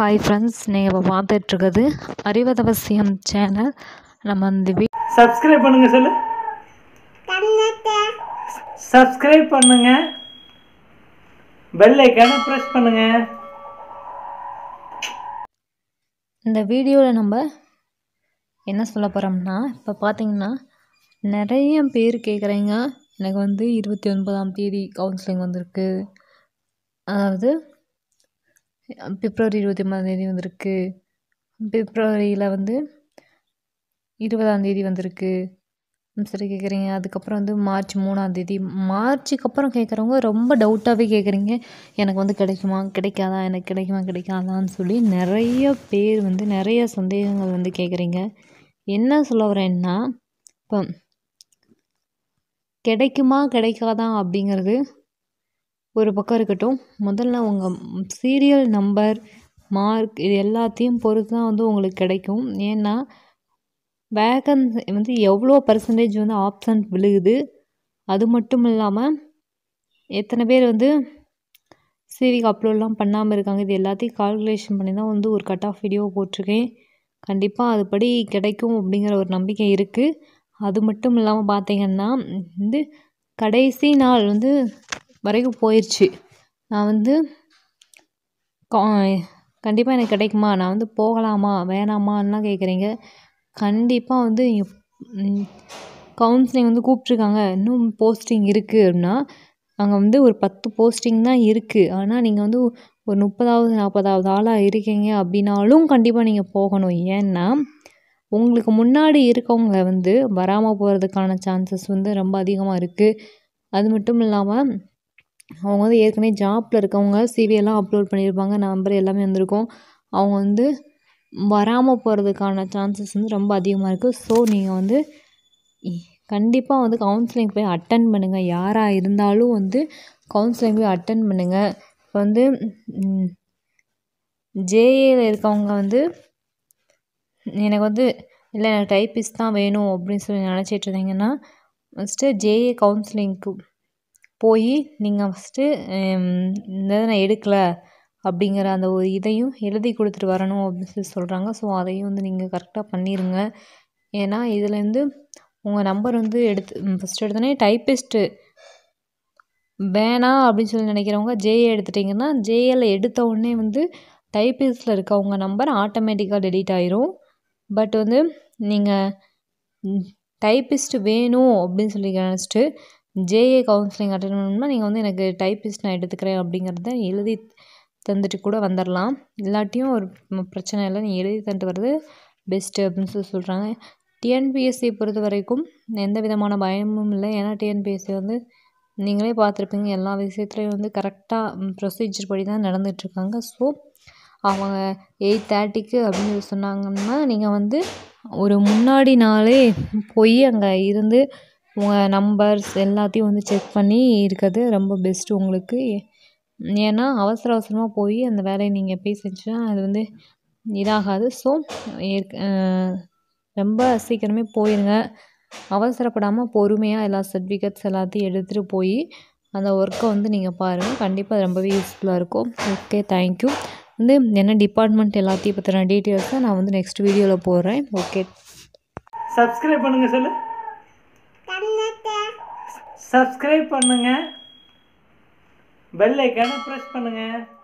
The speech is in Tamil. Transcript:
ஹாய் ஃப்ரெண்ட்ஸ் நீங்கள் இப்போ பார்த்துட்ருக்குது அறிவதவசியம் சேனல் நம்ம இந்த வீ சப்ஸ்கிரைப் பண்ணுங்க சொல்லு சப்ஸ்கிரைப் பண்ணுங்க பெல் ஐக்கான ப்ரெஸ் பண்ணுங்க இந்த வீடியோவில் நம்ம என்ன சொல்ல போகிறோம்னா இப்போ பார்த்தீங்கன்னா நிறைய பேர் கேட்குறீங்க எனக்கு வந்து இருபத்தி ஒன்பதாம் தேதி கவுன்சிலிங் வந்திருக்கு அதாவது பிப்ரவரி இருபத்தி ஒன்பதாந்தேதி வந்திருக்கு பிப்ரவரியில் வந்து இருபதாந்தேதி வந்திருக்கு சரி கேட்குறீங்க அதுக்கப்புறம் வந்து மார்ச் மூணாந்தேதி மார்ச்சுக்கு அப்புறம் கேட்குறவங்க ரொம்ப டவுட்டாகவே கேட்குறீங்க எனக்கு வந்து கிடைக்குமா கிடைக்காதா எனக்கு கிடைக்குமா கிடைக்காதான்னு சொல்லி நிறைய பேர் வந்து நிறைய சந்தேகங்கள் வந்து கேட்குறீங்க என்ன சொல்ல வரேன்னா இப்போ கிடைக்குமா கிடைக்காதா அப்படிங்கிறது ஒரு பக்கம் இருக்கட்டும் முதல்ல உங்கள் சீரியல் நம்பர் மார்க் இது எல்லாத்தையும் பொறுத்து தான் வந்து உங்களுக்கு கிடைக்கும் ஏன்னா வேகன்ஸ் வந்து எவ்வளோ பர்சன்டேஜ் வந்து ஆப்ஷன் விழுகுது அது மட்டும் இல்லாமல் எத்தனை பேர் வந்து சிவிக்கு அப்லோட்லாம் பண்ணாமல் இருக்காங்க இது எல்லாத்தையும் கால்குலேஷன் பண்ணி தான் வந்து ஒரு கட் ஆஃப் வீடியோ போட்டிருக்கேன் கண்டிப்பாக அதுபடி கிடைக்கும் அப்படிங்கிற ஒரு நம்பிக்கை இருக்குது அது மட்டும் இல்லாமல் பார்த்திங்கன்னா வந்து கடைசி நாள் வந்து வரைக்கும் போயிடுச்சு நான் வந்து கா கண்டிப்பாக எனக்கு கிடைக்குமா நான் வந்து போகலாமா வேணாமான்லாம் கேட்குறீங்க கண்டிப்பாக வந்து கவுன்சிலிங் வந்து கூப்பிட்ருக்காங்க இன்னும் போஸ்டிங் இருக்குது அப்படின்னா அங்கே வந்து ஒரு பத்து போஸ்டிங் தான் இருக்குது ஆனால் நீங்கள் வந்து ஒரு முப்பதாவது நாற்பதாவது ஆளாக இருக்கீங்க அப்படின்னாலும் கண்டிப்பாக நீங்கள் போகணும் ஏன்னா உங்களுக்கு முன்னாடி இருக்கவங்க வந்து வராமல் போகிறதுக்கான சான்சஸ் வந்து ரொம்ப அதிகமாக இருக்குது அது மட்டும் இல்லாமல் அவங்க வந்து ஏற்கனவே ஜாப்பில் இருக்கவங்க சிவியெல்லாம் அப்லோட் பண்ணியிருப்பாங்க நம்பர் எல்லாமே வந்திருக்கும் அவங்க வந்து வராமல் போகிறதுக்கான சான்சஸ் வந்து ரொம்ப அதிகமாக இருக்குது ஸோ நீங்கள் வந்து கண்டிப்பாக வந்து கவுன்சிலிங் போய் அட்டன் பண்ணுங்கள் யாராக இருந்தாலும் வந்து கவுன்சிலிங் போய் அட்டன் பண்ணுங்கள் இப்போ வந்து ஜேஏல இருக்கவங்க வந்து எனக்கு வந்து இல்லை எனக்கு டைப்பிஸ்ட் தான் வேணும் அப்படின்னு சொல்லி நினச்சிட்டு இருந்தீங்கன்னா ஃபஸ்ட்டு ஜேஏ கவுன்சிலிங்க்கு போய் நீங்கள் ஃபஸ்ட்டு இந்த நான் எடுக்கலை அப்படிங்கிற அந்த ஒரு இதையும் எழுதி கொடுத்துட்டு வரணும் அப்படின்னு சொல்லி சொல்கிறாங்க ஸோ அதையும் வந்து நீங்கள் கரெக்டாக பண்ணிடுங்க ஏன்னா இதுலேருந்து உங்கள் நம்பர் வந்து எடுத்து ஃபஸ்ட்டு எடுத்தோடனே டைப்பிஸ்ட்டு வேணா அப்படின்னு சொல்லி நினைக்கிறவங்க ஜேஏ எடுத்துட்டிங்கன்னா ஜேஏல எடுத்த உடனே வந்து டைப்பிஸ்டில் இருக்க உங்கள் நம்பர் ஆட்டோமேட்டிக்காக டெலீட் ஆயிரும் பட் வந்து நீங்கள் டைப்பிஸ்ட்டு வேணும் அப்படின்னு சொல்லி நினச்சிட்டு ஜேஏ கவுன்சிலிங் அட்டன் பண்ணணும்னா நீங்கள் வந்து எனக்கு டைப்பிஸ்ட் நான் எடுத்துக்கிறேன் அப்படிங்கிறத எழுதி தந்துட்டு கூட வந்துடலாம் இல்லாட்டியும் ஒரு பிரச்சனை இல்லை நீ எழுதி தந்துட்டு வர்றது பெஸ்ட்டு அப்படின்னு சொல்லி சொல்கிறாங்க டிஎன்பிஎஸ்சி பொறுத்த வரைக்கும் எந்த விதமான பயமும் இல்லை ஏன்னா டிஎன்பிஎஸ்சி வந்து நீங்களே பார்த்துருப்பீங்க எல்லா விஷயத்துலையும் வந்து கரெக்டாக ப்ரொசீஜர் படி தான் நடந்துகிட்ருக்காங்க ஸோ அவங்க எயிட் தேர்ட்டிக்கு அப்படின்னு சொல்லி சொன்னாங்கன்னா நீங்கள் வந்து ஒரு முன்னாடி நாளே போய் அங்கே இருந்து உங்கள் நம்பர்ஸ் எல்லாத்தையும் வந்து செக் பண்ணி இருக்கிறது ரொம்ப பெஸ்ட்டு உங்களுக்கு ஏன்னா அவசர அவசரமாக போய் அந்த வேலையை நீங்கள் போய் செஞ்சால் அது வந்து இதாகாது ஸோ ரொம்ப சீக்கிரமே போயிடுங்க அவசரப்படாமல் பொறுமையாக எல்லா சர்டிஃபிகேட்ஸ் எல்லாத்தையும் எடுத்துகிட்டு போய் அந்த ஒர்க்கை வந்து நீங்கள் பாருங்கள் கண்டிப்பாக அது ரொம்பவே யூஸ்ஃபுல்லாக இருக்கும் ஓகே தேங்க்யூ வந்து என்ன டிபார்ட்மெண்ட் எல்லாத்தையும் பற்றின டீட்டெயில்ஸை நான் வந்து நெக்ஸ்ட் வீடியோவில் போடுறேன் ஓகே சப்ஸ்கிரைப் பண்ணுங்கள் சொல்லு சப்ஸ்கிரைப் பண்ணுங்கள் பெல்லைக்கான ஐக்கானை ப்ரெஸ் பண்ணுங்கள்